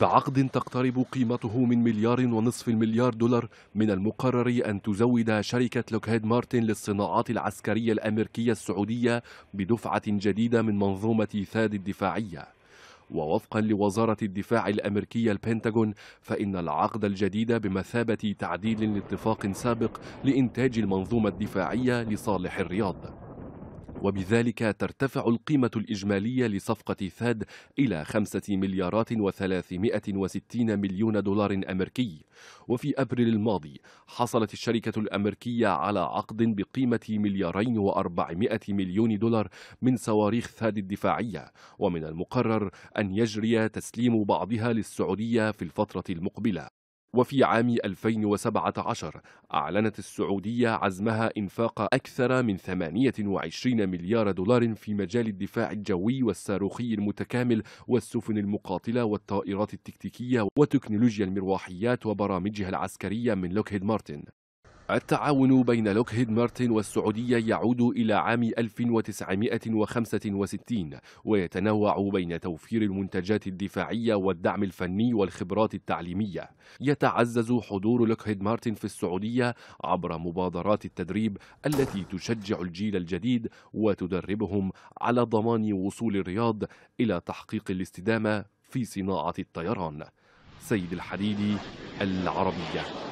بعقد تقترب قيمته من مليار ونصف المليار دولار من المقرر أن تزود شركة لوكهيد مارتن للصناعات العسكرية الأمريكية السعودية بدفعة جديدة من منظومة ثاد الدفاعية ووفقا لوزارة الدفاع الأمريكية البنتاغون فإن العقد الجديد بمثابة تعديل لاتفاق سابق لإنتاج المنظومة الدفاعية لصالح الرياض وبذلك ترتفع القيمة الإجمالية لصفقة ثاد إلى خمسة مليارات وثلاثمائة وستين مليون دولار أمريكي وفي أبريل الماضي حصلت الشركة الأمريكية على عقد بقيمة مليارين وأربعمائة مليون دولار من صواريخ ثاد الدفاعية ومن المقرر أن يجري تسليم بعضها للسعودية في الفترة المقبلة وفي عام 2017 أعلنت السعودية عزمها إنفاق أكثر من 28 مليار دولار في مجال الدفاع الجوي والصاروخي المتكامل والسفن المقاتلة والطائرات التكتيكية وتكنولوجيا المروحيات وبرامجها العسكرية من لوكهيد مارتن التعاون بين لوكهيد مارتن والسعودية يعود إلى عام 1965 ويتنوع بين توفير المنتجات الدفاعية والدعم الفني والخبرات التعليمية يتعزز حضور لوكهيد مارتن في السعودية عبر مبادرات التدريب التي تشجع الجيل الجديد وتدربهم على ضمان وصول الرياض إلى تحقيق الاستدامة في صناعة الطيران سيد الحديدي العربية